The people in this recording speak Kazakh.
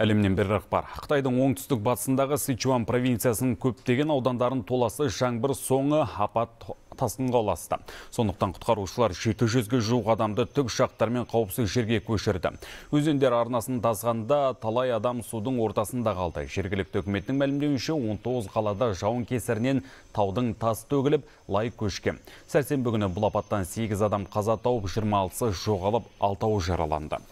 әлемнен бір бар, қытайдың оңтүстік батысындағы Сичуан провинциясының көптеген аудандарын толасы жаңбыр соңы апат тасқынға ұласты сондықтан құтқарушылар 700-ге жуық адамды тікұшақтармен қауіпсіз жерге көшірді өзендер арнасын тазғанда талай адам судың ортасында қалды жергілікті үкіметтің мәлімдеуінше 19 қалада жауын кесірінен таудың тас төгіліп лай көшке. сәрсенбі күні бұл апаттан 8 адам қаза тауып 26-сы жоғалып алтауы жараланды